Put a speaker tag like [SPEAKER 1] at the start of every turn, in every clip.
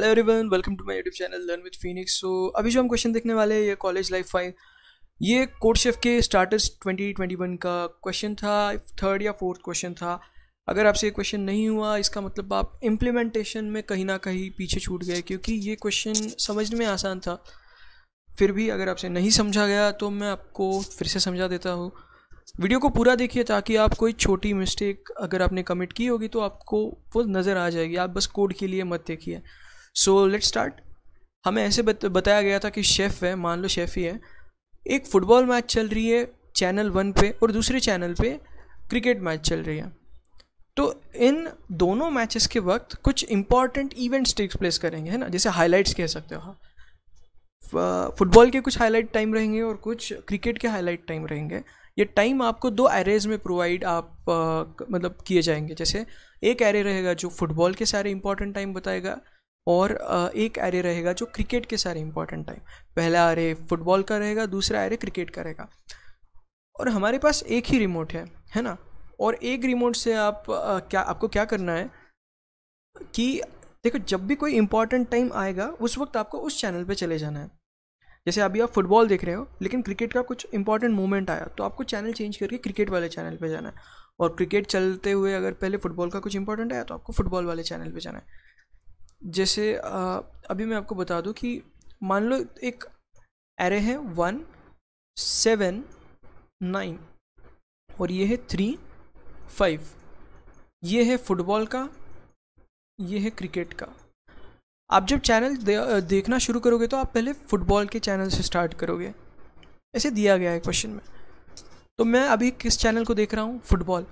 [SPEAKER 1] Hello everyone welcome to my YouTube channel learn with phoenix so अभी जो हम question देखने वाले हैं ये कॉलेज लाइफ फाइव ये कोर्ट शेफ के स्टार्टर्स 2021 का क्वेश्चन था थर्ड या फोर्थ क्वेश्चन था अगर आपसे ये क्वेश्चन नहीं हुआ इसका मतलब आप इम्प्लीमेंटेशन में कहीं ना कहीं पीछे छूट गए क्योंकि ये क्वेश्चन समझने में आसान था फिर भी अगर आपसे नहीं समझा गया तो मैं आपको फिर से समझा देता हूँ वीडियो को पूरा देखिए ताकि आप कोई छोटी मिस्टेक अगर आपने कमिट की होगी तो आपको वो नज़र आ जाएगी आप बस कोड के लिए मत देखिए सो लेट स्टार्ट हमें ऐसे बत, बताया गया था कि शेफ़ है मान लो शेफ़ ही है एक फ़ुटबॉल मैच चल रही है चैनल वन पे और दूसरे चैनल पे क्रिकेट मैच चल रही है तो इन दोनों मैचेस के वक्त कुछ इंपॉर्टेंट इवेंट्स टेक्स प्लेस करेंगे है ना जैसे हाइलाइट्स कह सकते हो हाँ। फुटबॉल के कुछ हाईलाइट टाइम रहेंगे और कुछ क्रिकेट के हाईलाइट टाइम रहेंगे ये टाइम आपको दो एरेज में प्रोवाइड आप आ, मतलब किए जाएंगे जैसे एक एरे रहेगा जो फुटबॉल के सारे इंपॉर्टेंट टाइम बताएगा और एक एरे रहेगा जो क्रिकेट के सारे इंपॉर्टेंट टाइम पहला एरे फुटबॉल का रहेगा दूसरा एरे क्रिकेट का रहेगा और हमारे पास एक ही रिमोट है है ना और एक रिमोट से आप आ, क्या आपको क्या करना है कि देखो जब भी कोई इंपॉर्टेंट टाइम आएगा उस वक्त आपको उस चैनल पे चले जाना है जैसे अभी आप फुटबॉल देख रहे हो लेकिन क्रिकेट का कुछ इंपॉर्टेंट मोमेंट आया तो आपको चैनल चेंज करके क्रिकेट वाले चैनल पे जाना है और क्रिकेट चलते हुए अगर पहले फुटबॉल का कुछ इंपॉर्टेंट आया तो आपको फुटबॉल वाले चैनल पे जाना है जैसे आ, अभी मैं आपको बता दूं कि मान लो एक एरे है वन सेवन नाइन और ये है थ्री फाइव ये है फुटबॉल का ये है क्रिकेट का आप जब चैनल दे, देखना शुरू करोगे तो आप पहले फुटबॉल के चैनल से स्टार्ट करोगे ऐसे दिया गया है क्वेश्चन में तो मैं अभी किस चैनल को देख रहा हूँ फुटबॉल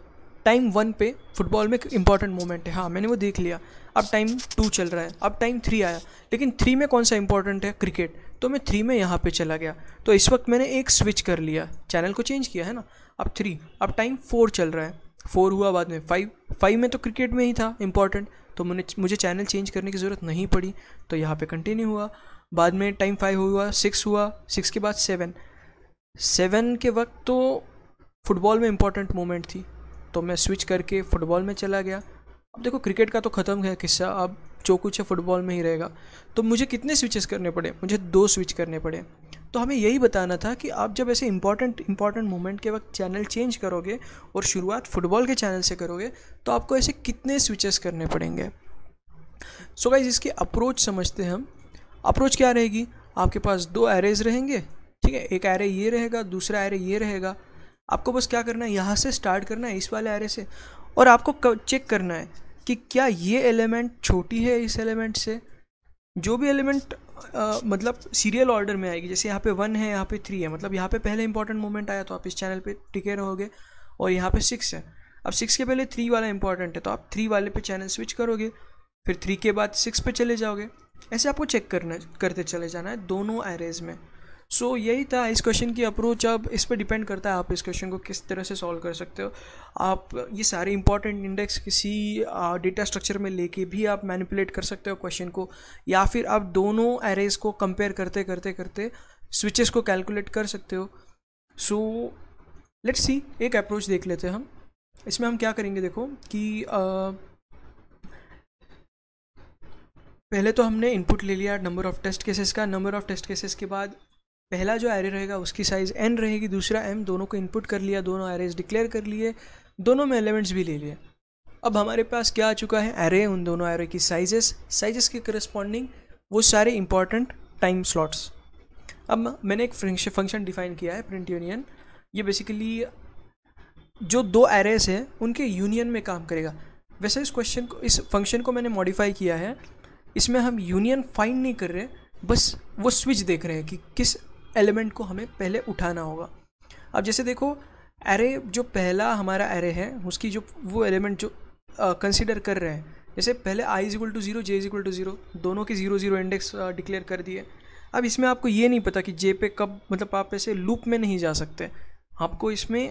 [SPEAKER 1] टाइम वन पे फुटबॉल में एक इंपॉर्टेंट मोमेंट है हाँ मैंने वो देख लिया अब टाइम टू चल रहा है अब टाइम थ्री आया लेकिन थ्री में कौन सा इंपॉर्टेंट है क्रिकेट तो मैं थ्री में यहाँ पे चला गया तो इस वक्त मैंने एक स्विच कर लिया चैनल को चेंज किया है ना अब थ्री अब टाइम फोर चल रहा है फोर हुआ बाद में फाइव फाइव में तो क्रिकेट में ही था इंपॉर्टेंट तो मैंने मुझे चैनल चेंज करने की ज़रूरत नहीं पड़ी तो यहाँ पे कंटिन्यू हुआ बाद में टाइम फाइव हुआ सिक्स हुआ सिक्स के बाद सेवन सेवन के वक्त तो फुटबॉल में इंपॉर्टेंट मोमेंट थी तो मैं स्विच करके फ़ुटबॉल में चला गया अब देखो क्रिकेट का तो ख़त्म है किस्सा अब जो कुछ है फ़ुटबॉल में ही रहेगा तो मुझे कितने स्विचेस करने पड़े मुझे दो स्विच करने पड़े तो हमें यही बताना था कि आप जब ऐसे इंपॉर्टेंट इंपॉर्टेंट मोमेंट के वक्त चैनल चेंज करोगे और शुरुआत फुटबॉल के चैनल से करोगे तो आपको ऐसे कितने स्विचेस करने पड़ेंगे सो गाइज इसकी अप्रोच समझते हैं हम अप्रोच क्या रहेगी आपके पास दो एरेज रहेंगे ठीक है एक एरे ये रहेगा दूसरा एरे ये रहेगा आपको बस क्या करना है यहाँ से स्टार्ट करना है इस वाले एरे से और आपको चेक करना है कि क्या ये एलिमेंट छोटी है इस एलिमेंट से जो भी एलिमेंट मतलब सीरियल ऑर्डर में आएगी जैसे यहाँ पे वन है यहाँ पे थ्री है मतलब यहाँ पे पहले इंपॉर्टेंट मोमेंट आया तो आप इस चैनल पे टिके रहोगे और यहाँ पे सिक्स है अब सिक्स के पहले थ्री वाला इंपॉर्टेंट है तो आप थ्री वाले पे चैनल स्विच करोगे फिर थ्री के बाद सिक्स पे चले जाओगे ऐसे आपको चेक करना करते चले जाना है दोनों एरेज में सो so, यही था इस क्वेश्चन की अप्रोच अब इस पर डिपेंड करता है आप इस क्वेश्चन को किस तरह से सॉल्व कर सकते हो आप ये सारे इंपॉर्टेंट इंडेक्स किसी डेटा स्ट्रक्चर में लेके भी आप मैनिपुलेट कर सकते हो क्वेश्चन को या फिर आप दोनों एरेज को कंपेयर करते करते करते स्विचेस को कैलकुलेट कर सकते हो सो लेट्स सी एक अप्रोच देख लेते हैं हम इसमें हम क्या करेंगे देखो कि uh, पहले तो हमने इनपुट ले लिया नंबर ऑफ़ टेस्ट केसेस का नंबर ऑफ़ टेस्ट केसेस के बाद पहला जो एरे रहेगा उसकी साइज़ एन रहेगी दूसरा एम दोनों को इनपुट कर लिया दोनों एरेज डिक्लेयर कर लिए दोनों में एलिमेंट्स भी ले लिए अब हमारे पास क्या आ चुका है एरे उन दोनों एरे की साइजेस साइजेस के करस्पॉन्डिंग वो सारे इंपॉर्टेंट टाइम स्लॉट्स अब मैंने एक फंक्शन डिफाइन किया है प्रिंट यूनियन ये बेसिकली जो दो एरेस हैं उनके यूनियन में काम करेगा वैसे इस क्वेश्चन को इस फंक्शन को मैंने मॉडिफाई किया है इसमें हम यूनियन फाइंड नहीं कर रहे बस वो स्विच देख रहे हैं कि किस एलिमेंट को हमें पहले उठाना होगा अब जैसे देखो एरे जो पहला हमारा एरे है उसकी जो वो एलिमेंट जो कंसिडर कर रहे हैं जैसे पहले I is equal to zero J is equal to zero दोनों के ज़ीरो ज़ीरो इंडेक्स डिक्लेयर कर दिए अब इसमें आपको ये नहीं पता कि जे पे कब मतलब आप ऐसे लूप में नहीं जा सकते आपको इसमें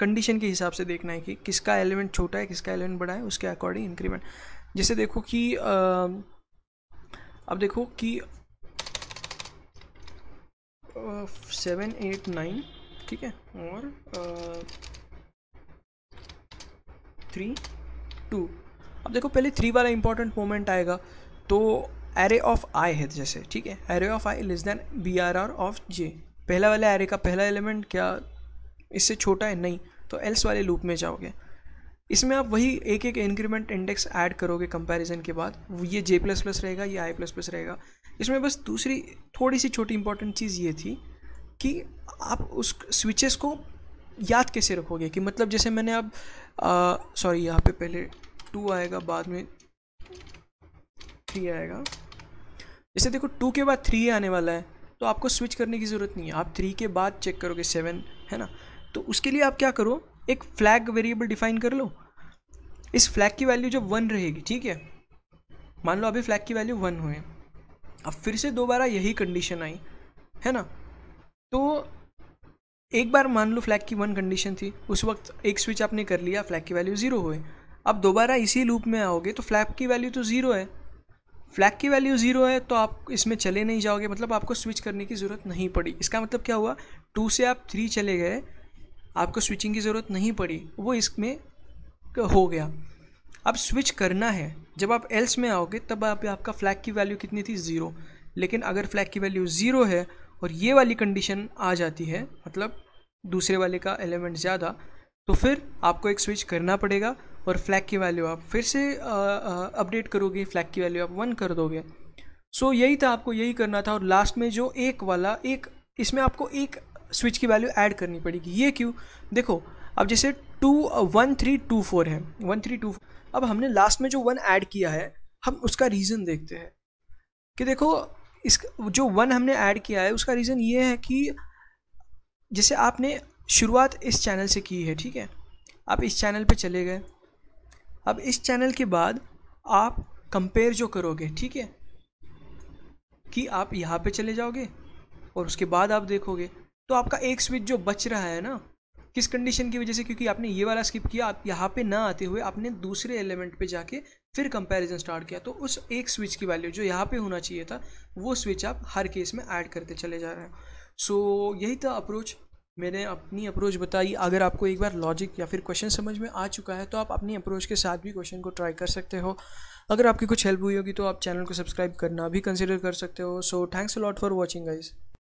[SPEAKER 1] कंडीशन के हिसाब से देखना है कि किसका एलिमेंट छोटा है किसका एलिमेंट बड़ा है उसके अकॉर्डिंग इंक्रीमेंट जैसे देखो कि अब देखो कि सेवन एट नाइन ठीक है और थ्री टू अब देखो पहले थ्री वाला इंपॉर्टेंट मोमेंट आएगा तो एरे ऑफ आई है जैसे ठीक है array of I less than B R R of J पहला वाला एरे का पहला एलिमेंट क्या इससे छोटा है नहीं तो एल्स वाले लूप में जाओगे इसमें आप वही एक एक इंक्रीमेंट इंडेक्स ऐड करोगे कंपैरिजन के बाद ये जे प्लस प्लस रहेगा ये आई प्लस प्लस रहेगा इसमें बस दूसरी थोड़ी सी छोटी इंपॉर्टेंट चीज़ ये थी कि आप उस स्विचेस को याद कैसे रखोगे कि मतलब जैसे मैंने अब सॉरी यहाँ पे पहले टू आएगा बाद में थ्री आएगा जैसे देखो टू के बाद थ्री आने वाला है तो आपको स्विच करने की ज़रूरत नहीं है आप थ्री के बाद चेक करोगे सेवन है ना तो उसके लिए आप क्या करो एक फ्लैग वेरिएबल डिफाइन कर लो इस फ्लैग की वैल्यू जब वन रहेगी ठीक है मान लो अभी फ्लैग की वैल्यू वन हुए अब फिर से दोबारा यही कंडीशन आई है ना तो एक बार मान लो फ्लैग की वन कंडीशन थी उस वक्त एक स्विच आपने कर लिया फ्लैग की वैल्यू ज़ीरो हुए अब दोबारा इसी लूप में आओगे तो फ्लैग की वैल्यू तो ज़ीरो है फ्लैग की वैल्यू ज़ीरो है तो आप इसमें चले नहीं जाओगे मतलब आपको स्विच करने की ज़रूरत नहीं पड़ी इसका मतलब क्या हुआ टू से आप थ्री चले गए आपको स्विचिंग की ज़रूरत नहीं पड़ी वो इसमें हो गया अब स्विच करना है जब आप एल्स में आओगे तब आप आपका फ्लैग की वैल्यू कितनी थी ज़ीरो लेकिन अगर फ्लैग की वैल्यू ज़ीरो है और ये वाली कंडीशन आ जाती है मतलब दूसरे वाले का एलिमेंट ज़्यादा तो फिर आपको एक स्विच करना पड़ेगा और फ्लैग की वैल्यू आप फिर से अपडेट करोगे फ्लैग की वैल्यू आप वन कर दोगे सो so, यही था आपको यही करना था और लास्ट में जो एक वाला एक इसमें आपको एक स्विच की वैल्यू ऐड करनी पड़ेगी ये क्यों देखो अब जैसे two one three two four है वन थ्री टू अब हमने लास्ट में जो वन ऐड किया है हम उसका रीज़न देखते हैं कि देखो इस जो वन हमने ऐड किया है उसका रीज़न ये है कि जैसे आपने शुरुआत इस चैनल से की है ठीक है आप इस चैनल पे चले गए अब इस चैनल के बाद आप कंपेयर जो करोगे ठीक है कि आप यहाँ पे चले जाओगे और उसके बाद आप देखोगे तो आपका एक स्विच जो बच रहा है ना किस कंडीशन की वजह से क्योंकि आपने ये वाला स्किप किया आप यहाँ पे ना आते हुए आपने दूसरे एलिमेंट पे जाके फिर कंपैरिजन स्टार्ट किया तो उस एक स्विच की वैल्यू जो यहाँ पे होना चाहिए था वो स्विच आप हर केस में ऐड करते चले जा रहे हैं सो so, यही था अप्रोच मैंने अपनी अप्रोच बताई अगर आपको एक बार लॉजिक या फिर क्वेश्चन समझ में आ चुका है तो आप अपनी अप्रोच के साथ भी क्वेश्चन को ट्राई कर सकते हो अगर आपकी कुछ हेल्प हुई होगी तो आप चैनल को सब्सक्राइब करना भी कंसिडर कर सकते हो so thanks a lot for watching guys